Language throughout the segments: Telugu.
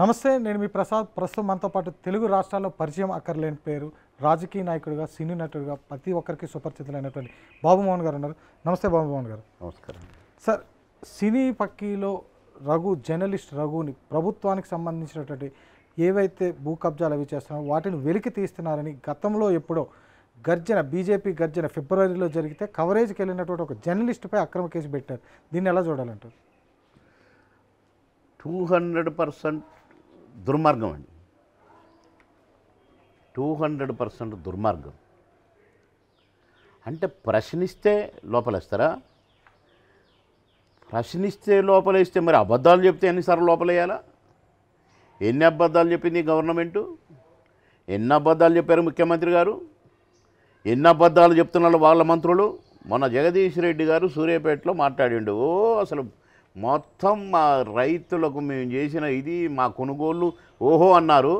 నమస్తే నేను మీ ప్రసాద్ ప్రస్తుతం మనతో పాటు తెలుగు రాష్ట్రాల్లో పరిచయం అక్కర్లేని పేరు రాజకీయ నాయకుడిగా సినీ నటుడిగా ప్రతి ఒక్కరికి సుపరిచితులైనటువంటి బాబుమోహన్ గారు ఉన్నారు నమస్తే బాబుమోహన్ గారు నమస్కారం సార్ సినీ పక్కీలో రఘు జర్నలిస్ట్ రఘుని ప్రభుత్వానికి సంబంధించినటువంటి ఏవైతే భూ కబ్జాలు అవి చేస్తున్నారో వాటిని వెలికి తీస్తున్నారని గతంలో ఎప్పుడో గర్జన బీజేపీ గర్జన ఫిబ్రవరిలో జరిగితే కవరేజ్కి వెళ్ళినటువంటి ఒక జర్నలిస్ట్పై అక్రమ కేసు పెట్టారు దీన్ని ఎలా చూడాలంటారు టూ హండ్రెడ్ పర్సెంట్ దుర్మార్గం అండి టూ హండ్రెడ్ పర్సెంట్ దుర్మార్గం అంటే ప్రశ్నిస్తే లోపలేస్తారా ప్రశ్నిస్తే లోపలేస్తే మరి అబద్ధాలు చెప్తే ఎన్నిసార్లు లోపలేయాలా ఎన్ని అబద్ధాలు చెప్పింది గవర్నమెంటు ఎన్ని అబద్ధాలు చెప్పారు ముఖ్యమంత్రి గారు ఎన్ని అబద్ధాలు చెప్తున్నారు వాళ్ళ మంత్రులు మన జగదీష్ రెడ్డి గారు సూర్యాపేటలో మాట్లాడిండు ఓ అసలు మొత్తం మా రైతులకు మేము చేసిన ఇది మా కొనుగోళ్ళు ఓహో అన్నారు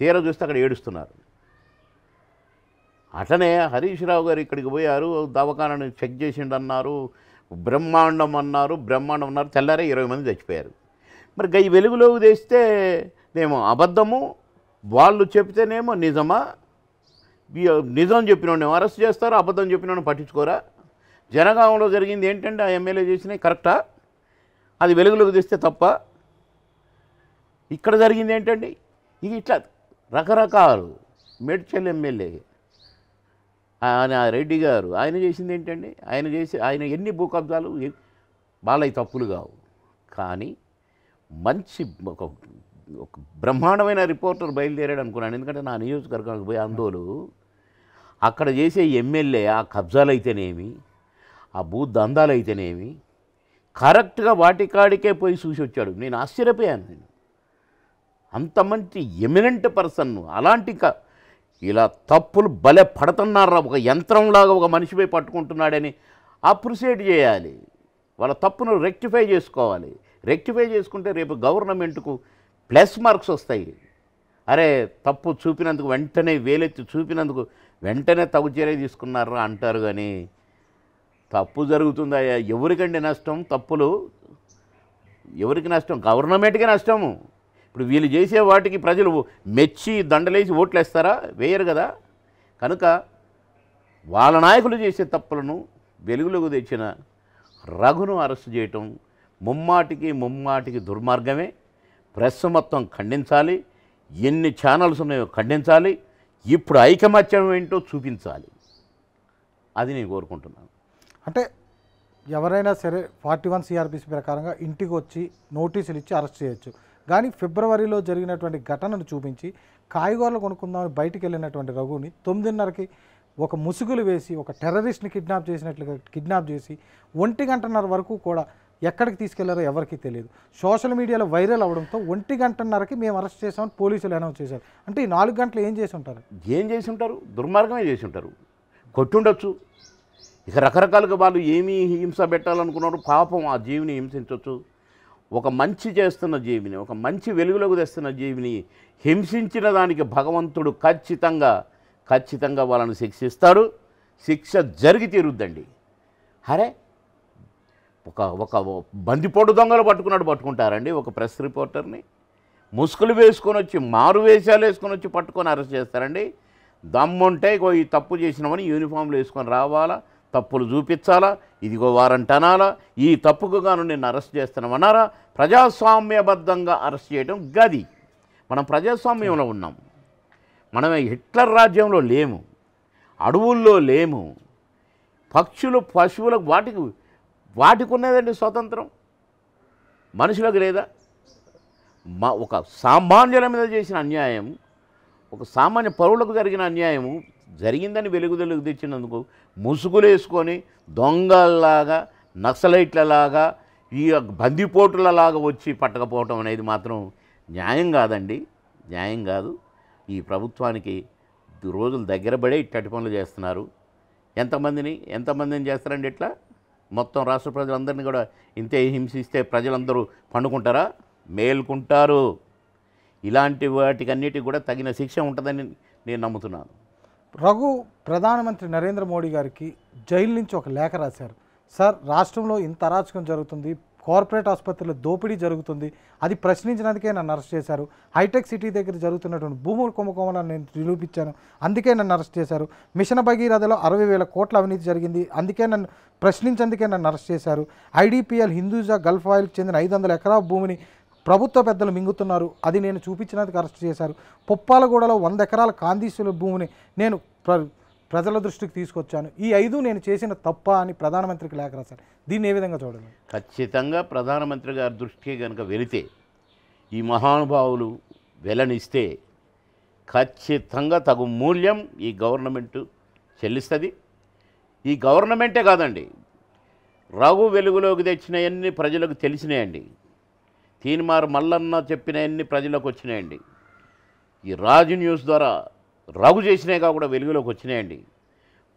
తీర చూస్తే అక్కడ ఏడుస్తున్నారు అట్లనే హరీష్ రావు గారు ఇక్కడికి పోయారు దవాఖానని చెక్ చేసిండు అన్నారు బ్రహ్మాండం అన్నారు బ్రహ్మాండం అన్నారు తెల్లారే ఇరవై మంది చచ్చిపోయారు మరి గై వెలుగులో తెస్తే నేమో అబద్ధము వాళ్ళు చెప్తేనేమో నిజమా నిజం చెప్పినోడిని అరెస్ట్ చేస్తారు అబద్ధం చెప్పినోడిని పట్టించుకోరా జనగామంలో జరిగింది ఏంటంటే ఆ ఎమ్మెల్యే చేసినవి కరెక్టా అది వెలుగులోకి తెస్తే తప్ప ఇక్కడ జరిగింది ఏంటండి ఇక ఇట్లా రకరకాలు మేడ్చల్ ఎమ్మెల్యే ఆయన రెడ్డి గారు ఆయన చేసింది ఏంటండి ఆయన చేసి ఆయన ఎన్ని భూకబ్జాలు బాలయ్య తప్పులు కావు కానీ మంచి ఒక ఒక బ్రహ్మాండమైన రిపోర్టర్ బయలుదేరాడు అనుకున్నాను ఎందుకంటే నా నియోజకవర్గానికి పోయే అందోలు అక్కడ చేసే ఎమ్మెల్యే ఆ కబ్జాలు అయితేనేమి ఆ భూ దందాలు అయితేనేమి కరెక్ట్గా వాటికాడికే పోయి చూసి వచ్చాడు నేను ఆశ్చర్యపోయాను నేను అంత మంచి ఎమినెంట్ పర్సన్ అలాంటి ఇలా తప్పులు భలే పడుతున్నారా ఒక యంత్రంలాగా ఒక మనిషిపై పట్టుకుంటున్నాడని అప్రిషియేట్ చేయాలి వాళ్ళ తప్పును రెక్టిఫై చేసుకోవాలి రెక్టిఫై చేసుకుంటే రేపు గవర్నమెంట్కు ప్లస్ మార్క్స్ వస్తాయి అరే తప్పు చూపినందుకు వెంటనే వేలెత్తి చూపినందుకు వెంటనే తగు చర్య తీసుకున్నారా అంటారు కానీ తప్పు జరుగుతుందా ఎవరికండి నష్టం తప్పులు ఎవరికి నష్టం గవర్నమెంట్కి నష్టము ఇప్పుడు వీళ్ళు చేసే వాటికి ప్రజలు మెచ్చి దండలేసి ఓట్లు వేస్తారా వేయరు కదా కనుక వాళ్ళ నాయకులు చేసే తప్పులను వెలుగులోకి తెచ్చిన రఘును అరెస్ట్ చేయటం ముమ్మాటికి ముమ్మాటికి దుర్మార్గమే ప్రెస్ మొత్తం ఖండించాలి ఎన్ని ఛానల్స్ ఉన్నాయో ఖండించాలి ఇప్పుడు ఐకమత్యం ఏంటో చూపించాలి అది నేను కోరుకుంటున్నాను అంటే ఎవరైనా సరే ఫార్టీ వన్ సిఆర్పిసి ప్రకారంగా ఇంటికి వచ్చి నోటీసులు ఇచ్చి అరెస్ట్ చేయొచ్చు కానీ ఫిబ్రవరిలో జరిగినటువంటి ఘటనను చూపించి కాయగూరలు కొనుక్కుందామని బయటికి వెళ్ళినటువంటి రఘుని తొమ్మిదిన్నరకి ఒక ముసుగులు వేసి ఒక టెర్రరిస్ట్ని కిడ్నాప్ చేసినట్లుగా కిడ్నాప్ చేసి ఒంటి గంటన్నర వరకు కూడా ఎక్కడికి తీసుకెళ్లారో ఎవరికి తెలియదు సోషల్ మీడియాలో వైరల్ అవడంతో ఒంటి గంటన్నరకి మేము అరెస్ట్ చేసామని పోలీసులు అనౌన్స్ చేశారు అంటే ఈ నాలుగు గంటలు ఏం చేసి ఉంటారు ఏం చేసి ఉంటారు దుర్మార్గమే చేసి ఉంటారు కొట్టుండొచ్చు ఇక రకరకాలుగా వాళ్ళు ఏమీ హింస పెట్టాలనుకున్నారు పాపం ఆ జీవిని హింసించవచ్చు ఒక మంచి చేస్తున్న జీవిని ఒక మంచి వెలుగులోకి తెస్తున్న జీవిని హింసించిన దానికి భగవంతుడు ఖచ్చితంగా ఖచ్చితంగా వాళ్ళని శిక్షిస్తాడు శిక్ష జరిగి తీరుద్దండి అరే ఒక ఒక బందిపోటు దొంగలు పట్టుకున్నాడు పట్టుకుంటారండి ఒక ప్రెస్ రిపోర్టర్ని ముసుగులు వేసుకొని వచ్చి మారు వేషాలు వేసుకొని వచ్చి పట్టుకొని అరెస్ట్ చేస్తారండి దమ్ముంటే ఈ తప్పు చేసినామని యూనిఫామ్లు వేసుకొని రావాలా తప్పులు చూపించాలా ఇదిగో వారంటనాలా ఈ గాను నేను అరెస్ట్ చేస్తున్నామన్నారా ప్రజాస్వామ్యబద్ధంగా అరెస్ట్ చేయడం గది మనం ప్రజాస్వామ్యంలో ఉన్నాం మనమే హిట్లర్ రాజ్యంలో లేము అడవుల్లో లేము పక్షులు పశువులకు వాటికి వాటికి ఉన్నదండి స్వతంత్రం మనుషులకు లేదా మా ఒక సామాన్యుల మీద చేసిన అన్యాయం ఒక సామాన్య పౌరులకు జరిగిన అన్యాయము జరిగిందని వెలుగుదలుగు తెచ్చినందుకు ముసుగులేసుకొని దొంగల్లాగా నక్సలైట్లలాగా ఈ బందిపోటులలాగా వచ్చి పట్టకపోవటం అనేది మాత్రం న్యాయం కాదండి న్యాయం కాదు ఈ ప్రభుత్వానికి రోజులు దగ్గర పడే ఇట్టటి పనులు చేస్తున్నారు ఎంతమందిని ఎంతమందిని చేస్తారండి ఇట్లా మొత్తం రాష్ట్ర ప్రజలందరినీ కూడా ఇంతే హింసిస్తే ప్రజలందరూ పండుకుంటారా మేల్కుంటారు ఇలాంటి వాటికన్నిటికి కూడా తగిన శిక్ష ఉంటుందని నేను నమ్ముతున్నాను రఘు ప్రధానమంత్రి నరేంద్ర మోడీ గారికి జైలు నుంచి ఒక లేఖ రాశారు సార్ రాష్ట్రంలో ఇంత అరాచకం జరుగుతుంది కార్పొరేట్ ఆసుపత్రిలో దోపిడీ జరుగుతుంది అది ప్రశ్నించినందుకే నన్ను అరెస్ట్ చేశారు హైటెక్ సిటీ దగ్గర జరుగుతున్నటువంటి భూముల కుంభకోణాలను నేను నిరూపించాను అందుకే నన్ను అరెస్ట్ చేశారు మిషన్ భగీరథలో అరవై వేల కోట్ల అవినీతి జరిగింది అందుకే నన్ను ప్రశ్నించేందుకే నన్ను అరెస్ట్ చేశారు ఐడిపిఎల్ హిందూజా గల్ఫ్ ఆయిల్కి చెందిన ఐదు వందల భూమిని ప్రభుత్వ పెద్దలు మింగుతున్నారు అది నేను చూపించినది అరెస్ట్ చేశారు పొప్పాలగూడలో వంద ఎకరాల కాందీశ్వర భూమిని నేను ప్ర ప్రజల దృష్టికి తీసుకొచ్చాను ఈ ఐదు నేను చేసిన తప్ప అని ప్రధానమంత్రికి లేఖ రాశారు దీన్ని ఏ విధంగా చూడాలి ఖచ్చితంగా ప్రధానమంత్రి గారి దృష్టికి కనుక వెళితే ఈ మహానుభావులు వెలనిస్తే ఖచ్చితంగా తగు మూల్యం ఈ గవర్నమెంట్ చెల్లిస్తుంది ఈ గవర్నమెంటే కాదండి రఘు వెలుగులోకి తెచ్చినవన్నీ ప్రజలకు తెలిసినాయండి తీనిమారు మల్లన్న అన్ని ప్రజలకు వచ్చినాయండి ఈ రాజు న్యూస్ ద్వారా రఘు చేసినాయిగా కూడా వెలుగులోకి వచ్చినాయండి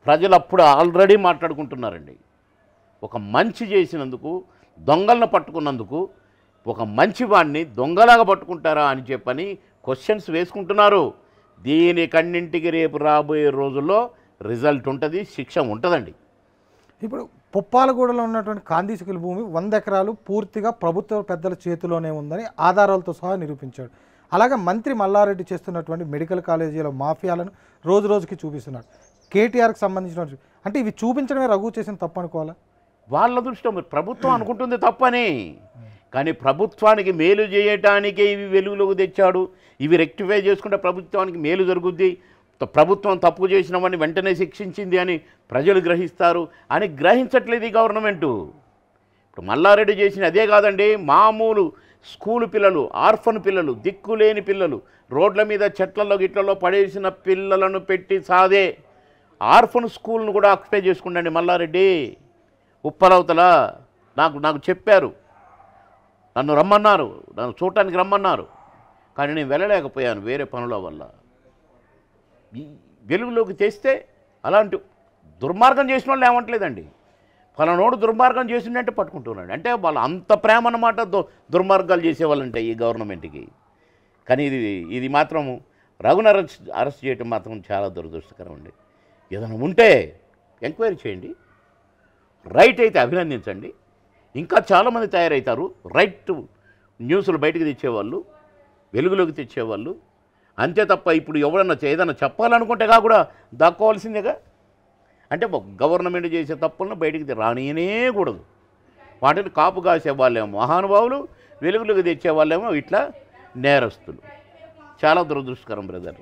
ప్రజలు అప్పుడు ఆల్రెడీ మాట్లాడుకుంటున్నారండి ఒక మంచి చేసినందుకు దొంగలను పట్టుకున్నందుకు ఒక మంచివాణ్ణి దొంగలాగా పట్టుకుంటారా అని చెప్పని క్వశ్చన్స్ వేసుకుంటున్నారు దీని కన్నింటికి రేపు రాబోయే రోజుల్లో రిజల్ట్ ఉంటుంది శిక్ష ఉంటుందండి ఇప్పుడు పుప్పాలగూడలో ఉన్నటువంటి కాందీసుకుల భూమి వంద ఎకరాలు పూర్తిగా ప్రభుత్వ పెద్దల చేతిలోనే ఉందని ఆధారాలతో సహా నిరూపించాడు అలాగే మంత్రి మల్లారెడ్డి చేస్తున్నటువంటి మెడికల్ కాలేజీల మాఫియాలను రోజు రోజుకి చూపిస్తున్నాడు కేటీఆర్కి సంబంధించిన అంటే ఇవి చూపించడమే రఘు చేసిన తప్పు అనుకోవాలా వాళ్ళ దృష్టి మరి ప్రభుత్వం అనుకుంటుంది తప్పని కానీ ప్రభుత్వానికి మేలు చేయటానికే ఇవి వెలుగులోకి తెచ్చాడు ఇవి రెక్టిఫై చేసుకుంటే ప్రభుత్వానికి మేలు జరుగుద్ది ప్రభుత్వం తప్పు చేసినామని వెంటనే శిక్షించింది అని ప్రజలు గ్రహిస్తారు అని గ్రహించట్లేదు ఈ గవర్నమెంటు ఇప్పుడు మల్లారెడ్డి చేసిన అదే కాదండి మామూలు స్కూలు పిల్లలు ఆర్ఫన్ పిల్లలు దిక్కులేని పిల్లలు రోడ్ల మీద చెట్లలో గిట్లలో పడేసిన పిల్లలను పెట్టి సాదే ఆర్ఫన్ స్కూల్ను కూడా ఆక్యుపై చేసుకుండండి మల్లారెడ్డి ఉప్పలవతల నాకు నాకు చెప్పారు నన్ను రమ్మన్నారు నన్ను చూడటానికి రమ్మన్నారు కానీ నేను వెళ్ళలేకపోయాను వేరే పనుల వల్ల వెలుగులోకి తెస్తే అలాంటి దుర్మార్గం చేసిన వాళ్ళు ఏమంటలేదండి ఫలనోడు దుర్మార్గం చేసిండంటే పట్టుకుంటున్నాడు అంటే వాళ్ళు అంత ప్రేమ దు దుర్మార్గాలు చేసేవాళ్ళంటే ఈ గవర్నమెంట్కి కానీ ఇది ఇది మాత్రం రఘున అరెస్ట్ అరెస్ట్ చేయటం మాత్రం చాలా దురదృష్టకరం అండి ఏదైనా ఉంటే ఎంక్వైరీ చేయండి రైట్ అయితే అభినందించండి ఇంకా చాలామంది తయారవుతారు రైట్ న్యూస్లు బయటకు తెచ్చేవాళ్ళు వెలుగులోకి తెచ్చేవాళ్ళు అంతే తప్ప ఇప్పుడు ఎవరన్నా ఏదన్నా చెప్పాలనుకుంటేగా కూడా దక్కోవాల్సిందేగా అంటే గవర్నమెంట్ చేసే తప్పులను బయటికి రానియనేకూడదు వాటిని కాపు కాసే వాళ్ళేమో మహానుభావులు వెలుగులోకి తెచ్చే వాళ్ళేమో ఇట్లా నేరస్తులు చాలా దురదృష్టకరం బ్రదర్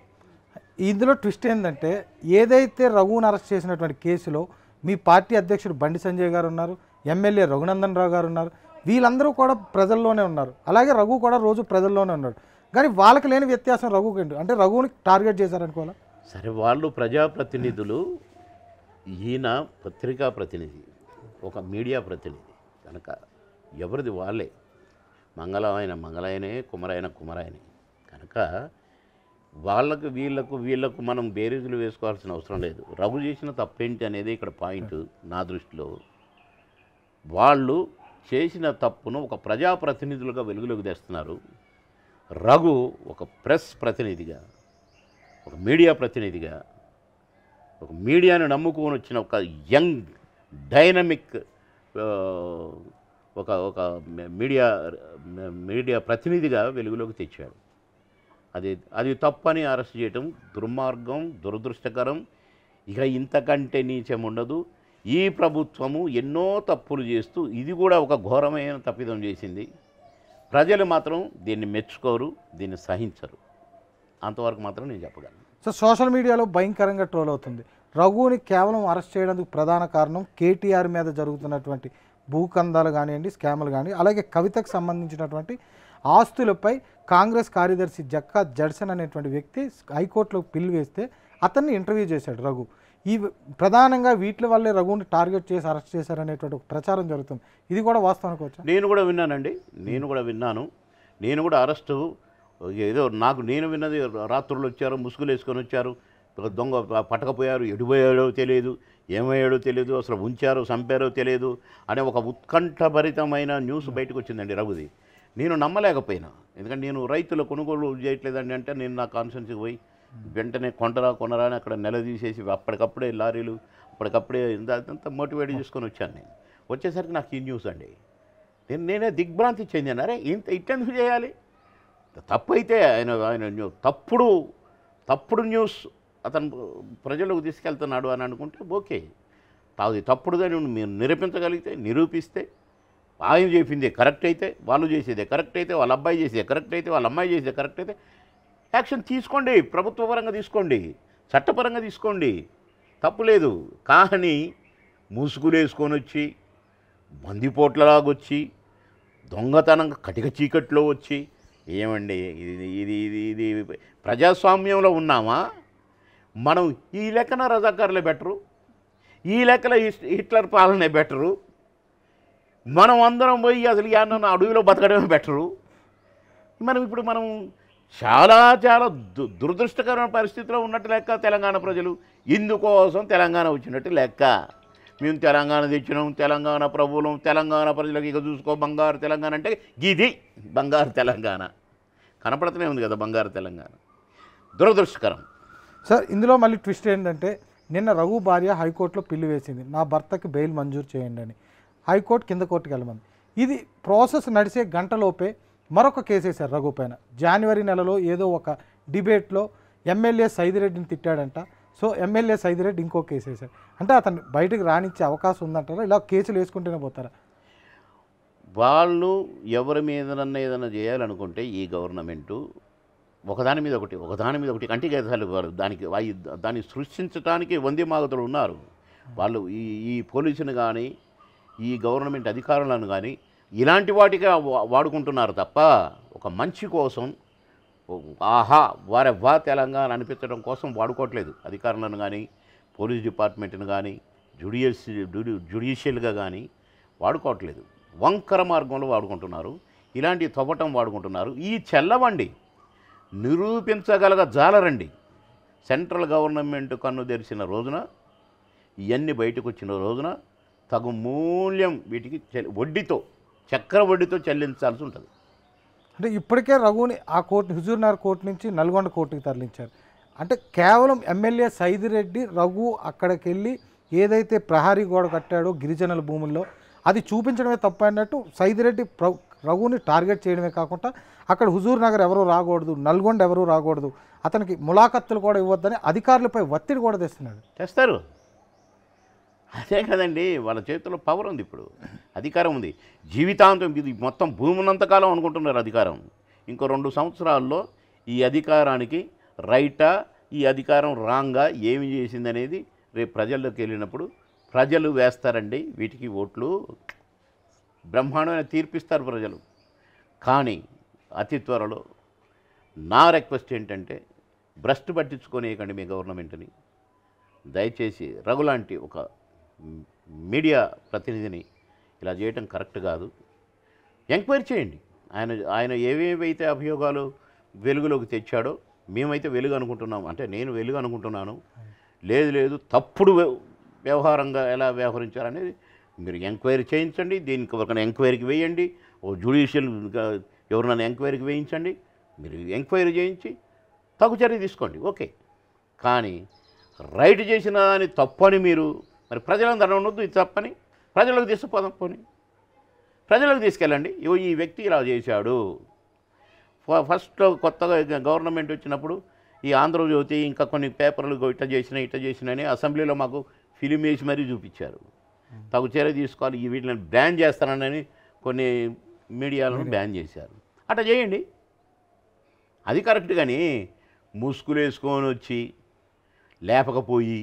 ఇందులో ట్విస్ట్ ఏంటంటే ఏదైతే రఘువును అరెస్ట్ చేసినటువంటి కేసులో మీ పార్టీ అధ్యక్షుడు బండి సంజయ్ గారు ఉన్నారు ఎమ్మెల్యే రఘునందన్ రావు గారు ఉన్నారు వీళ్ళందరూ కూడా ప్రజల్లోనే ఉన్నారు అలాగే రఘు కూడా రోజు ప్రజల్లోనే ఉన్నాడు కానీ వాళ్ళకి లేని వ్యత్యాసం రఘుకి అంటే రఘువుని టార్గెట్ చేశారనుకోవాలా సరే వాళ్ళు ప్రజాప్రతినిధులు ఈయన పత్రికా ప్రతినిధి ఒక మీడియా ప్రతినిధి కనుక ఎవరిది వాళ్ళే మంగళమైన మంగళాయనే కుమరాయన కుమరాయనే కనుక వాళ్ళకు వీళ్ళకు వీళ్ళకు మనం బేరీజులు వేసుకోవాల్సిన అవసరం లేదు రఘు చేసిన తప్పేంటి అనేది ఇక్కడ పాయింట్ నా దృష్టిలో వాళ్ళు చేసిన తప్పును ఒక ప్రజాప్రతినిధులుగా వెలుగులోకి తెస్తున్నారు రఘు ఒక ప్రెస్ ప్రతినిధిగా ఒక మీడియా ప్రతినిధిగా ఒక మీడియాను నమ్ముకొని వచ్చిన ఒక యంగ్ డైనమిక్ ఒక ఒక మీడియా మీడియా ప్రతినిధిగా వెలుగులోకి తెచ్చాడు అది అది తప్పని అరెస్ట్ చేయటం దుర్మార్గం దురదృష్టకరం ఇక ఇంతకంటే నీచం ఉండదు ఈ ప్రభుత్వము ఎన్నో తప్పులు చేస్తూ ఇది కూడా ఒక ఘోరమైన తప్పిదం చేసింది ప్రజలు మాత్రం దీన్ని మెచ్చుకోరు దీన్ని సహించరు అంతవరకు మాత్రం నేను చెప్పగలను సో సోషల్ మీడియాలో భయంకరంగా ట్రోల్ అవుతుంది రఘువుని కేవలం అరెస్ట్ చేయడానికి ప్రధాన కారణం కేటీఆర్ మీద జరుగుతున్నటువంటి భూకందాలు కానివ్వండి స్కామ్లు కానీ అలాగే కవితకు సంబంధించినటువంటి ఆస్తులపై కాంగ్రెస్ కార్యదర్శి జక్కా జడ్సన్ అనేటువంటి వ్యక్తి హైకోర్టులో పిల్ వేస్తే అతన్ని ఇంటర్వ్యూ చేశాడు రఘు ఈ ప్రధానంగా వీటి వల్లే రఘువుని టార్గెట్ చేసి అరెస్ట్ చేశారనేటువంటి ప్రచారం జరుగుతుంది ఇది కూడా వాస్తవానికి నేను కూడా విన్నానండి నేను కూడా విన్నాను నేను కూడా అరెస్టు ఏదో నాకు నేను విన్నది రాత్రులు వచ్చారు ముసుగులు వేసుకొని వచ్చారు దొంగ పట్టకపోయారు ఎడిపోయాడో తెలియదు ఏమయ్యాడో తెలియదు అసలు ఉంచారో చంపారో తెలియదు అనే ఒక ఉత్కంఠభరితమైన న్యూస్ బయటకు వచ్చిందండి రఘుది నేను నమ్మలేకపోయినా ఎందుకంటే నేను రైతుల కొనుగోలు చేయట్లేదండి అంటే నేను నా కాన్ఫరెన్స్కి పోయి వెంటనే కొండరా కొనరా అని అక్కడ నెల తీసేసి అప్పటికప్పుడే లారీలు అప్పటికప్పుడే అదంతా మోటివేట్ చేసుకొని వచ్చాను నేను వచ్చేసరికి నాకు ఈ న్యూస్ అండి నేను నేనే దిగ్భ్రాంతి చెందాను అరే ఇంత ఇట్టెందుకు చేయాలి తప్పు అయితే ఆయన ఆయన తప్పుడు తప్పుడు న్యూస్ అతను ప్రజలకు తీసుకెళ్తున్నాడు అని అనుకుంటే ఓకే అది తప్పుడుగా మీరు నిరూపించగలిగితే నిరూపిస్తే ఆయన చేసింది కరెక్ట్ అయితే వాళ్ళు చేసేదే కరెక్ట్ అయితే వాళ్ళ అబ్బాయి చేసేది కరెక్ట్ అయితే వాళ్ళ అమ్మాయి చేసేది కరెక్ట్ అయితే యాక్షన్ తీసుకోండి ప్రభుత్వ పరంగా తీసుకోండి చట్టపరంగా తీసుకోండి తప్పులేదు కాహని ముసుగులేసుకొని వచ్చి మందిపోట్లలాగొచ్చి దొంగతనం కటిక చీకట్లో వచ్చి ఏమండి ఇది ఇది ఇది ఇది ప్రజాస్వామ్యంలో ఉన్నామా మనం ఈ లెక్కన రజాకారులే బెటరు ఈ లెక్కలో హిట్లర్ పాలనే బెటరు మనం అందరం పోయి అసలు ఏమన్నా అడవిలో బతకడమే బెటరు మనం ఇప్పుడు మనం చాలా చాలా దు దురదృష్టకరమైన పరిస్థితిలో ఉన్నట్టు లెక్క తెలంగాణ ప్రజలు ఇందుకోసం తెలంగాణ వచ్చినట్టు లెక్క మేము తెలంగాణ తెచ్చినాం తెలంగాణ ప్రభువులం తెలంగాణ ప్రజలకు ఇక చూసుకో బంగారు తెలంగాణ అంటే గిది బంగారు తెలంగాణ కనపడతనే ఉంది కదా బంగారు తెలంగాణ దురదృష్టకరం సార్ ఇందులో మళ్ళీ ట్విస్ట్ ఏంటంటే నిన్న రఘు భార్య హైకోర్టులో పిల్లి వేసింది నా భర్తకి బెయిల్ మంజూరు చేయండి అని హైకోర్టు కింద కోర్టుకి వెళ్ళమని ఇది ప్రాసెస్ నడిచే గంటలోపే మరొక వేశారు రఘు పైన జనవరి నెలలో ఏదో ఒక డిబేట్లో ఎమ్మెల్యే సైదిరెడ్డిని తిట్టాడంట సో ఎమ్మెల్యే సైదిరెడ్డి ఇంకో కేసు వేశాడు అంటే అతను బయటకు రానిచ్చే అవకాశం ఉందంటారా ఇలా కేసులు వేసుకుంటూనే పోతారా వాళ్ళు ఎవరి మీదనన్నా ఏదైనా చేయాలనుకుంటే ఈ గవర్నమెంటు ఒకదాని మీద ఒకటి ఒకదాని మీద ఒకటి కంటికి దానికి దాన్ని సృష్టించడానికి వందే మాగతులు ఉన్నారు వాళ్ళు ఈ ఈ పోలీసును కానీ ఈ గవర్నమెంట్ అధికారులను కానీ ఇలాంటి వాటిగా వాడుకుంటున్నారు తప్ప ఒక మంచి కోసం ఆహా వారెవ్వా తెలంగాణ అనిపించడం కోసం వాడుకోవట్లేదు అధికారులను కానీ పోలీస్ డిపార్ట్మెంట్ను కానీ జుడిషి జుడిషియల్గా కానీ వాడుకోవట్లేదు వంకర మార్గంలో వాడుకుంటున్నారు ఇలాంటి తవ్వటం వాడుకుంటున్నారు ఈ చెల్లవండి నిరూపించగలగ జాలరండి సెంట్రల్ గవర్నమెంట్ కన్ను తెరిచిన రోజున ఇవన్నీ బయటకు వచ్చిన రోజున తగు మూల్యం వీటికి వడ్డీతో చక్రవడ్డీతో చెల్లించాల్సి ఉంటుంది అంటే ఇప్పటికే రఘుని ఆ కోర్టు హుజూర్నగర్ కోర్టు నుంచి నల్గొండ కోర్టుకి తరలించారు అంటే కేవలం ఎమ్మెల్యే సైదిరెడ్డి రఘు అక్కడికి వెళ్ళి ఏదైతే ప్రహారీ గోడ కట్టాడో గిరిజనుల భూముల్లో అది చూపించడమే తప్ప అన్నట్టు సైదిరెడ్డి రఘుని టార్గెట్ చేయడమే కాకుండా అక్కడ హుజూర్ నగర్ ఎవరు రాకూడదు నల్గొండ ఎవరు రాకూడదు అతనికి ములాఖత్తులు కూడా ఇవ్వద్దని అధికారులపై ఒత్తిడి కూడా తెస్తున్నాడు చేస్తారు అదే కదండి వాళ్ళ చేతిలో పవర్ ఉంది ఇప్పుడు అధికారం ఉంది జీవితాంతం ఇది మొత్తం భూమి ఉన్నంతకాలం అనుకుంటున్నారు అధికారం ఇంకో రెండు సంవత్సరాల్లో ఈ అధికారానికి రైటా ఈ అధికారం రాంగా ఏమి చేసిందనేది రేపు ప్రజల్లోకి వెళ్ళినప్పుడు ప్రజలు వేస్తారండి వీటికి ఓట్లు బ్రహ్మాండమైన తీర్పిస్తారు ప్రజలు కానీ అతి త్వరలో నా రిక్వెస్ట్ ఏంటంటే భ్రష్టు పట్టించుకోనేయకండి మీ గవర్నమెంట్ని దయచేసి రఘులాంటి ఒక మీడియా ప్రతినిధిని ఇలా చేయటం కరెక్ట్ కాదు ఎంక్వైరీ చేయండి ఆయన ఆయన ఏవేవైతే అభియోగాలు వెలుగులోకి తెచ్చాడో మేమైతే వెలుగు అనుకుంటున్నాం అంటే నేను వెలుగు అనుకుంటున్నాను లేదు లేదు తప్పుడు వ్యవహారంగా ఎలా వ్యవహరించారనేది మీరు ఎంక్వైరీ చేయించండి దీనికి ఎవరికైనా ఎంక్వైరీకి వేయండి ఓ జ్యుడిషియల్ ఎవరినైనా ఎంక్వైరీకి వేయించండి మీరు ఎంక్వైరీ చేయించి తగు చర్య తీసుకోండి ఓకే కానీ రైట్ చేసిన అని తప్పని మీరు మరి ప్రజలను దండం ఉండొద్దు ఇది తప్పని ప్రజలకు తీసుకుపోదాం పోని ప్రజలకు తీసుకెళ్ళండి ఇవో ఈ వ్యక్తి ఇలా చేశాడు ఫస్ట్ కొత్తగా గవర్నమెంట్ వచ్చినప్పుడు ఈ ఆంధ్రజ్యోతి ఇంకా కొన్ని పేపర్లు ఇట్ట చేసిన ఇట్ట చేసినని అసెంబ్లీలో మాకు ఫిలిం వేసి మరీ చూపించారు తగు చర్య తీసుకోవాలి ఈ వీటిని బ్యాన్ చేస్తానని కొన్ని మీడియాలను బ్యాన్ చేశారు అట్లా చేయండి అది కరెక్ట్ కానీ ముసుగులు వేసుకొని వచ్చి లేపకపోయి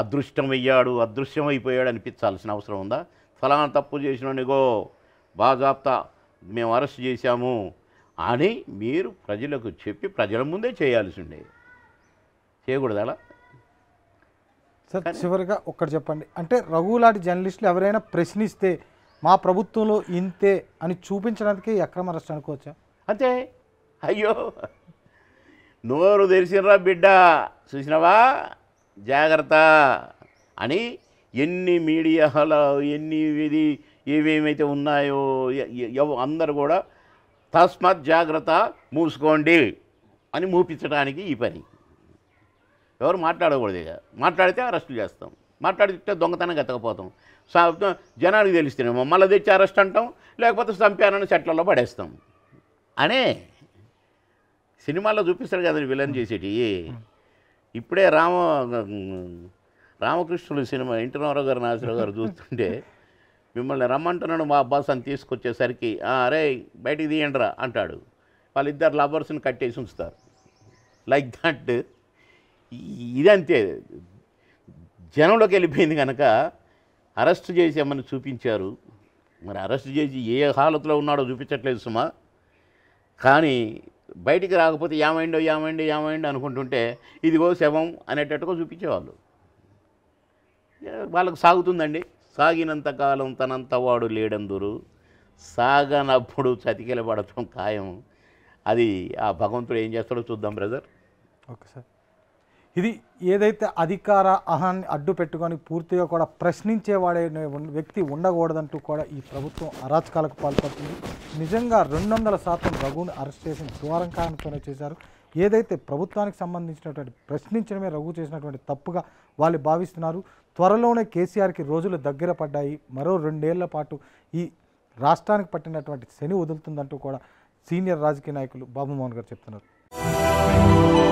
అదృష్టమయ్యాడు అదృశ్యమైపోయాడు అనిపించాల్సిన అవసరం ఉందా ఫలానా తప్పు నిగో బాజాప్తా మేము అరెస్ట్ చేశాము అని మీరు ప్రజలకు చెప్పి ప్రజల ముందే చేయాల్సి ఉండేది చేయకూడదు అలా సార్ చివరిగా ఒక్కటి చెప్పండి అంటే రఘు లాంటి జర్నలిస్టులు ఎవరైనా ప్రశ్నిస్తే మా ప్రభుత్వంలో ఇంతే అని చూపించడానికి అక్రమ అరెస్ట్ అనుకోవచ్చా అంతే అయ్యో నోరు తెరిచినరా బిడ్డ చూసినావా జాగ్రత్త అని ఎన్ని మీడియాలో ఎన్ని ఇది ఏవేమైతే ఉన్నాయో అందరు కూడా తస్మాత్ జాగ్రత్త మూసుకోండి అని మూపించడానికి ఈ పని ఎవరు మాట్లాడకూడదు ఇక మాట్లాడితే అరెస్ట్ చేస్తాం మాట్లాడితే దొంగతనం సా జనానికి తెలిస్తేనే మమ్మల్ని తెచ్చి అరెస్ట్ అంటాం లేకపోతే చంపానని చెట్లలో పడేస్తాం అనే సినిమాల్లో చూపిస్తారు కదా విలన్ చేసేటి ఇప్పుడే రామ రామకృష్ణుడు సినిమా ఎన్టీ గారు నాసిరావు గారు చూస్తుంటే మిమ్మల్ని రమ్మంటున్నాడు మా అబ్బాస్ అని తీసుకొచ్చేసరికి అరే బయటికి తీయండిరా అంటాడు వాళ్ళిద్దరు లవర్స్ని కట్టేసి ఉంచుతారు లైక్ దట్ ఇదంతే జనంలోకి వెళ్ళిపోయింది కనుక అరెస్ట్ చేసి ఏమని చూపించారు మరి అరెస్ట్ చేసి ఏ హాలత్లో ఉన్నాడో చూపించట్లేదు సుమా కానీ బయటికి రాకపోతే ఏమైండో ఏమైండో ఏమైండో అనుకుంటుంటే ఇదిగో శవం అనేటట్టుగా చూపించేవాళ్ళు వాళ్ళకు సాగుతుందండి సాగినంత కాలం తనంత వాడు లేడందురు సాగనప్పుడు చతికిల పడటం ఖాయం అది ఆ భగవంతుడు ఏం చేస్తాడో చూద్దాం బ్రదర్ ఓకే సార్ ఇది ఏదైతే అధికార అహాన్ని అడ్డు పెట్టుకొని పూర్తిగా కూడా ప్రశ్నించేవాడే వ్యక్తి ఉండకూడదంటూ కూడా ఈ ప్రభుత్వం అరాచకాలకు పాల్పడుతుంది నిజంగా రెండు వందల శాతం రఘువుని అరెస్ట్ చేసిన దువారంకారంతోనే చేశారు ఏదైతే ప్రభుత్వానికి సంబంధించినటువంటి ప్రశ్నించడమే రఘు చేసినటువంటి తప్పుగా వాళ్ళు భావిస్తున్నారు త్వరలోనే కేసీఆర్కి రోజులు దగ్గర పడ్డాయి మరో రెండేళ్ల పాటు ఈ రాష్ట్రానికి పట్టినటువంటి శని వదులుతుందంటూ కూడా సీనియర్ రాజకీయ నాయకులు బాబు మోహన్ గారు చెప్తున్నారు